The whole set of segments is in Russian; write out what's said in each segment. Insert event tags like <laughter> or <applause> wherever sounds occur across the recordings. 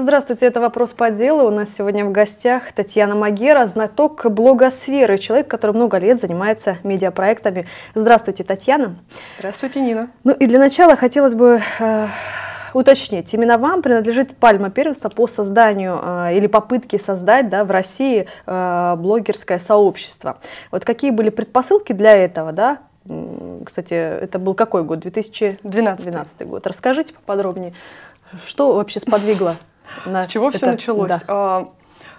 Здравствуйте, это «Вопрос по делу». У нас сегодня в гостях Татьяна Магера, знаток блогосферы, человек, который много лет занимается медиапроектами. Здравствуйте, Татьяна. Здравствуйте, Нина. Ну и для начала хотелось бы э, уточнить. Именно вам принадлежит пальма первенства по созданию э, или попытке создать да, в России э, блогерское сообщество. Вот какие были предпосылки для этого, да? Кстати, это был какой год? 2012 12. год. Расскажите поподробнее. Что вообще сподвигло на... С чего это... все началось? Да. А,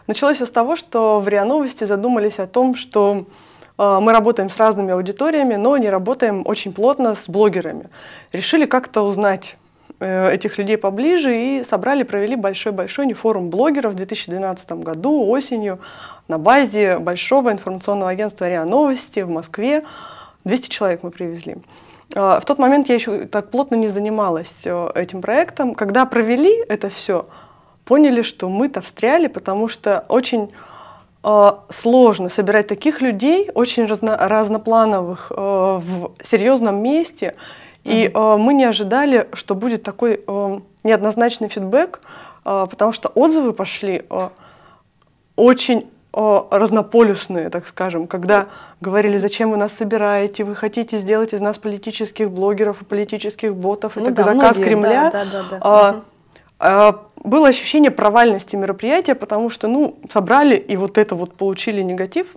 началось все с того, что в РИА Новости задумались о том, что а, мы работаем с разными аудиториями, но не работаем очень плотно с блогерами. Решили как-то узнать э, этих людей поближе и собрали, провели большой-большой не форум блогеров в 2012 году осенью на базе большого информационного агентства РИА Новости в Москве. 200 человек мы привезли. А, в тот момент я еще так плотно не занималась э, этим проектом. Когда провели это все, поняли, что мы-то встряли, потому что очень э, сложно собирать таких людей, очень разно, разноплановых, э, в серьезном месте. И э, мы не ожидали, что будет такой э, неоднозначный фидбэк, э, потому что отзывы пошли э, очень э, разнополюсные, так скажем, когда говорили, зачем вы нас собираете, вы хотите сделать из нас политических блогеров и политических ботов, ну это да, заказ многие, Кремля. Да, да, да, да. Э, э, было ощущение провальности мероприятия, потому что, ну, собрали и вот это вот получили негатив.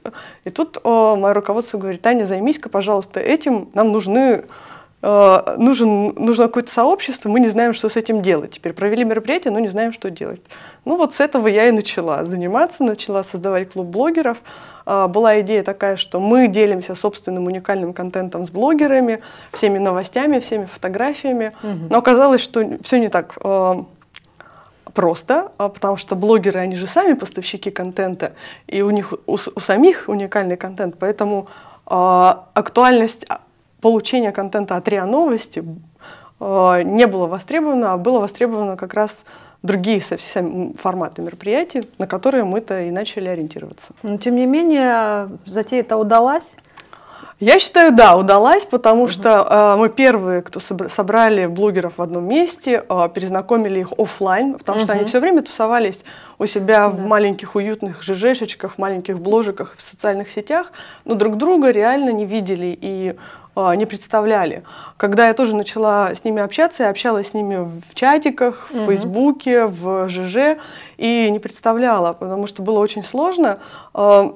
И тут о, э, мое руководство говорит, Таня, займись-ка, пожалуйста, этим, нам нужны э, нужен, нужно какое-то сообщество, мы не знаем, что с этим делать. Теперь провели мероприятие, но не знаем, что делать. Ну вот с этого я и начала заниматься, начала создавать клуб блогеров. Э, была идея такая, что мы делимся собственным уникальным контентом с блогерами, всеми новостями, всеми фотографиями. Угу. Но оказалось, что все не так. Э, просто, а, потому что блогеры, они же сами поставщики контента, и у них у, у самих уникальный контент, поэтому э, актуальность а, получения контента от РИА Новости э, не было востребована, а было востребовано как раз другие совсем форматы мероприятий, на которые мы-то и начали ориентироваться. Но, тем не менее, затея-то удалась. Я считаю, да, удалась, потому uh-huh. что э, мы первые, кто собрали блогеров в одном месте, э, перезнакомили их офлайн, потому uh-huh. что они все время тусовались у себя uh-huh. в маленьких уютных жижешечках, маленьких бложиках в социальных сетях, но друг друга реально не видели и э, не представляли. Когда я тоже начала с ними общаться, я общалась с ними в чатиках, в uh-huh. Фейсбуке, в ЖЖ и не представляла, потому что было очень сложно. Э,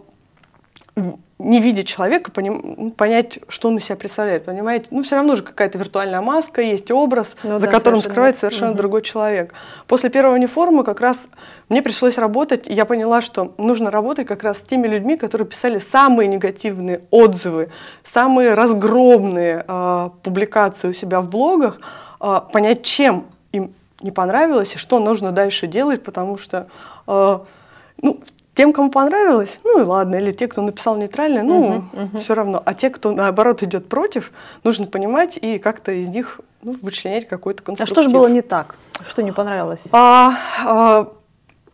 не видя человека, понять, что он из себя представляет, понимаете? Ну, все равно же какая-то виртуальная маска, есть образ, ну, за да, которым скрывается совершенно угу. другой человек. После первой униформы как раз мне пришлось работать, и я поняла, что нужно работать как раз с теми людьми, которые писали самые негативные отзывы, самые разгромные э, публикации у себя в блогах, э, понять, чем им не понравилось и что нужно дальше делать, потому что... Э, ну, тем, кому понравилось, ну и ладно, или те, кто написал нейтрально, ну угу, угу. все равно. А те, кто наоборот идет против, нужно понимать и как-то из них ну, вычленять какой-то конструктив. А что же было не так? Что не понравилось? А, а,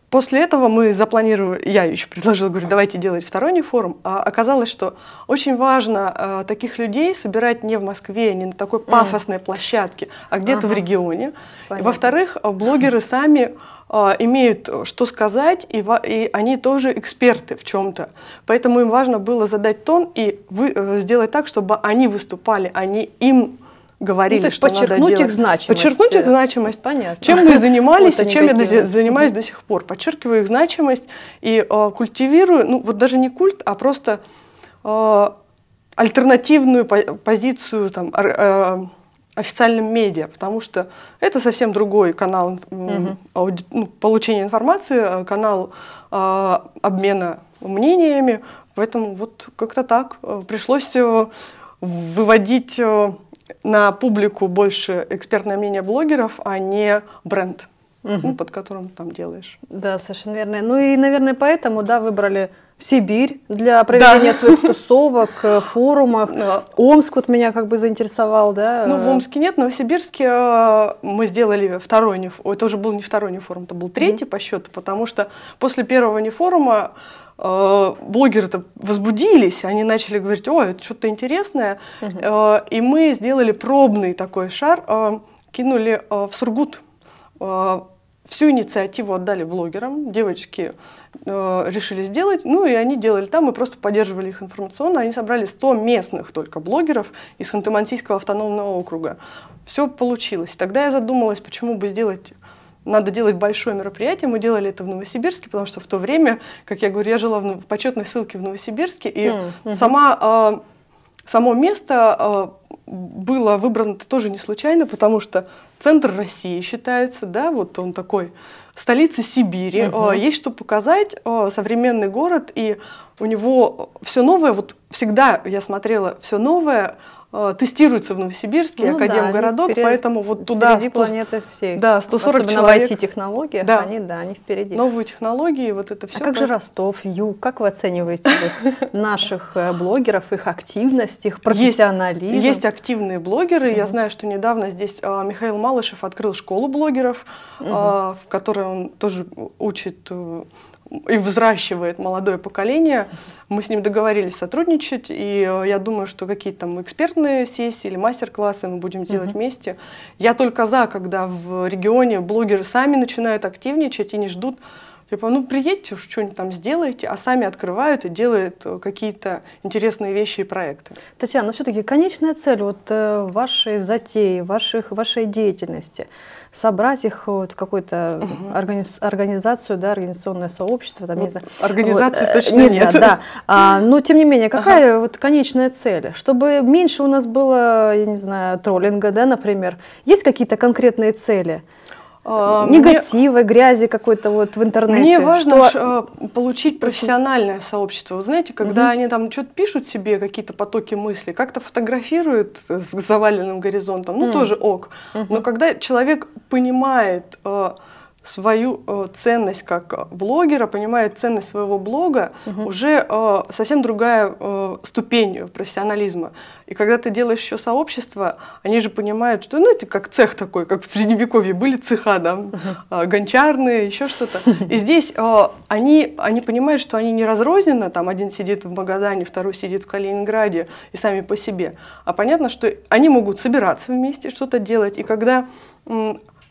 после этого мы запланировали, я еще предложила, говорю, давайте делать второй неформ. А оказалось, что очень важно а, таких людей собирать не в Москве, не на такой пафосной mm. площадке, а где-то ага. в регионе. во-вторых, блогеры сами а, имеют э, что сказать, и, и они тоже эксперты в чем-то. Поэтому им важно было задать тон и вы, э, сделать так, чтобы они выступали, они а им говорили, ну, что надо делать. Подчеркнуть их значимость. Подчеркнуть их э, значимость. Понятно. Чем мы занимались вот и чем какие-то. я занимаюсь до сих пор. Подчеркиваю их значимость и э, культивирую, ну вот даже не культ, а просто э, альтернативную по позицию там, э, официальным медиа, потому что это совсем другой канал угу. ну, получения информации, э, канал э, обмена мнениями, поэтому вот как-то так э, пришлось э, выводить на публику больше экспертное мнение блогеров, а не бренд угу. под которым там делаешь. Да, совершенно верно. Ну и, наверное, поэтому, да, выбрали Сибирь для проведения да. <laughs> своих тусовок, э, форумов. Да. Ну, Омск вот меня как бы заинтересовал, да? Ну, в Омске нет, но в Сибирске э, мы сделали второй, не, это уже был не второй не форум, это был третий mm по счету, потому что после первого не форума э, блогеры-то возбудились, они начали говорить, ой это что-то интересное, mm и мы сделали пробный такой шар, кинули в Сургут, Всю инициативу отдали блогерам, девочки э, решили сделать, ну и они делали там, мы просто поддерживали их информационно. Они собрали 100 местных только блогеров из Ханты-Мансийского автономного округа. Все получилось. Тогда я задумалась, почему бы сделать надо делать большое мероприятие. Мы делали это в Новосибирске, потому что в то время, как я говорю, я жила в почетной ссылке в Новосибирске, и mm-hmm. сама а, Само место а, было выбрано -то тоже не случайно, потому что центр России считается, да, вот он такой, столица Сибири. Угу. Есть что показать, а, современный город, и у него все новое, вот всегда я смотрела все новое, Э, тестируется в Новосибирске, ну, Академгородок, да, поэтому вот туда... Впереди 100, планеты всей. Да, 140 Особенно человек. в IT-технологиях, да. они, да, они впереди. Новые технологии, вот это все. А как, как... же Ростов, Юг, как вы оцениваете <laughs> наших э, блогеров, их активность, их профессионализм? Есть, есть активные блогеры, я знаю, что недавно здесь а, Михаил Малышев открыл школу блогеров, а, в которой он тоже учит э, и взращивает молодое поколение. Мы с ним договорились сотрудничать, и э, я думаю, что какие-то там экспертные сессии или мастер-классы мы будем делать угу. вместе. Я только за, когда в регионе блогеры сами начинают активничать и не ждут Типа, ну приедьте, что-нибудь там сделайте, а сами открывают и делают э, какие-то интересные вещи и проекты. Татьяна, но ну, все-таки конечная цель вот э, вашей затеи, ваших, вашей деятельности – собрать их вот в какую-то угу. организацию, да, организационное сообщество. Там, вот, не знаю. Организации вот, э, точно нельзя, нет. Да. А, но ну, тем не менее, какая ага. вот конечная цель? Чтобы меньше у нас было, я не знаю, троллинга, да, например. Есть какие-то конкретные цели? Эм, негатива, мне, грязи какой-то вот в интернете. Мне важно что... Э, получить профессиональное сообщество. Вы знаете, когда угу. они там что-то пишут себе, какие-то потоки мысли, как-то фотографируют с заваленным горизонтом, ну угу. тоже ок. Угу. Но когда человек понимает э, свою э, ценность как блогера, понимает ценность своего блога, угу. уже э, совсем другая э, ступень профессионализма. И когда ты делаешь еще сообщество, они же понимают, что ну, это как цех такой, как в средневековье были цеха, да, угу. э, гончарные, еще что-то. И здесь э, они, они понимают, что они не разрозненно, там один сидит в Магадане, второй сидит в Калининграде и сами по себе. А понятно, что они могут собираться вместе, что-то делать. И когда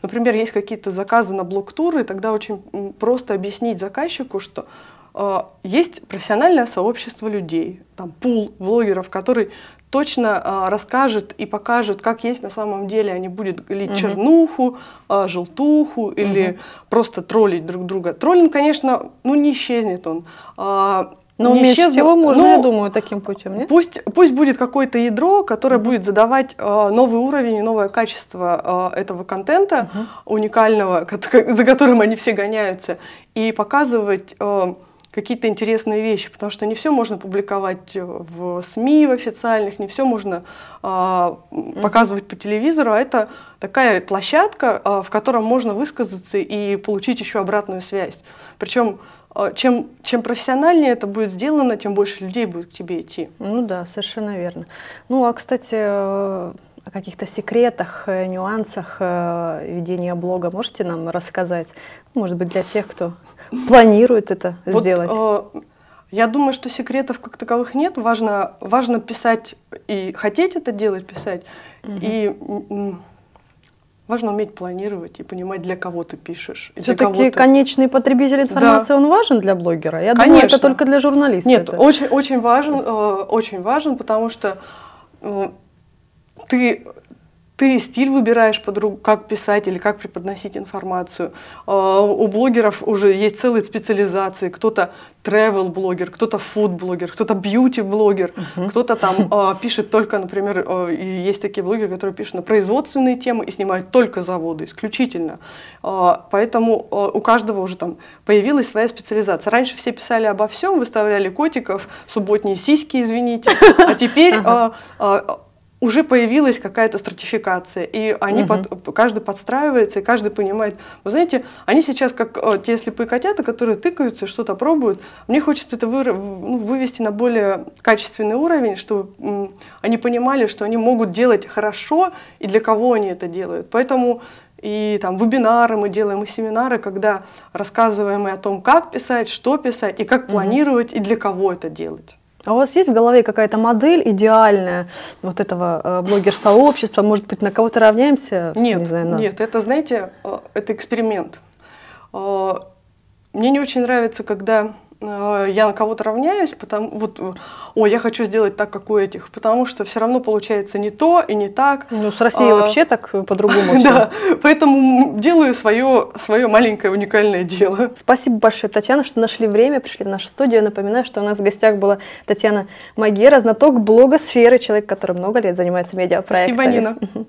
Например, есть какие-то заказы на блок-туры, тогда очень просто объяснить заказчику, что э, есть профессиональное сообщество людей, там пул блогеров, который точно а, расскажет и покажет, как есть на самом деле, Они а будут ли угу. чернуху, а, желтуху или угу. просто троллить друг друга. Троллинг, конечно, ну не исчезнет он. А, но ну, не исчезнут. всего можно, ну, я думаю, таким путем, нет? Пусть, пусть будет какое-то ядро, которое угу. будет задавать э, новый уровень и новое качество э, этого контента угу. уникального, за которым они все гоняются, и показывать... Э, какие-то интересные вещи, потому что не все можно публиковать э, в СМИ в официальных, не все можно а, показывать по телевизору, а это такая площадка, а, в котором можно высказаться и получить еще обратную связь. Причем а, чем, чем профессиональнее это будет сделано, тем больше людей будет к тебе идти. Ну да, совершенно верно. Ну а, кстати, э, о каких-то секретах, э, нюансах ведения блога можете нам рассказать? Может быть, для тех, кто планирует это вот, сделать? Э, я думаю, что секретов как таковых нет. Важно, важно писать и хотеть это делать, писать. Угу. И важно уметь планировать и понимать, для кого ты пишешь. Все-таки конечный потребитель информации, да. он важен для блогера? Я Конечно. думаю, это только для журналиста. Нет, очень, очень важен, э, очень важен, потому что э, ты ты стиль выбираешь, подруг, как писать или как преподносить информацию. А, у блогеров уже есть целые специализации. Кто-то travel блогер кто-то food блогер кто-то beauty блогер uh-huh. кто-то там а, пишет только, например, а, есть такие блогеры, которые пишут на производственные темы и снимают только заводы исключительно. Поэтому у каждого уже там появилась своя специализация. Раньше все писали обо всем, выставляли котиков, субботние сиськи, извините. А теперь уже появилась какая-то стратификация, и они угу. под, каждый подстраивается, и каждый понимает. Вы знаете, они сейчас как э, те слепые котята, которые тыкаются, что-то пробуют. Мне хочется это вы, ну, вывести на более качественный уровень, чтобы м, они понимали, что они могут делать хорошо и для кого они это делают. Поэтому и там вебинары мы делаем, и семинары, когда рассказываем и о том, как писать, что писать, и как угу. планировать, и для кого это делать. А у вас есть в голове какая-то модель идеальная вот этого э, блогер-сообщества? Может быть, на кого-то равняемся? Нет, не знаю, на... нет, это, знаете, э, это эксперимент. Э, мне не очень нравится, когда Э, я на кого-то равняюсь, потому вот, э, о, я хочу сделать так, как у этих, потому что все равно получается не то и не так. Ну, с Россией а, вообще так по-другому. <laughs> Да, поэтому делаю свое, свое маленькое уникальное дело. Спасибо большое, Татьяна, что нашли время, пришли в нашу студию. напоминаю, что у нас в гостях была Татьяна Магера, знаток сферы, человек, который много лет занимается медиапроектами. Спасибо, Нина.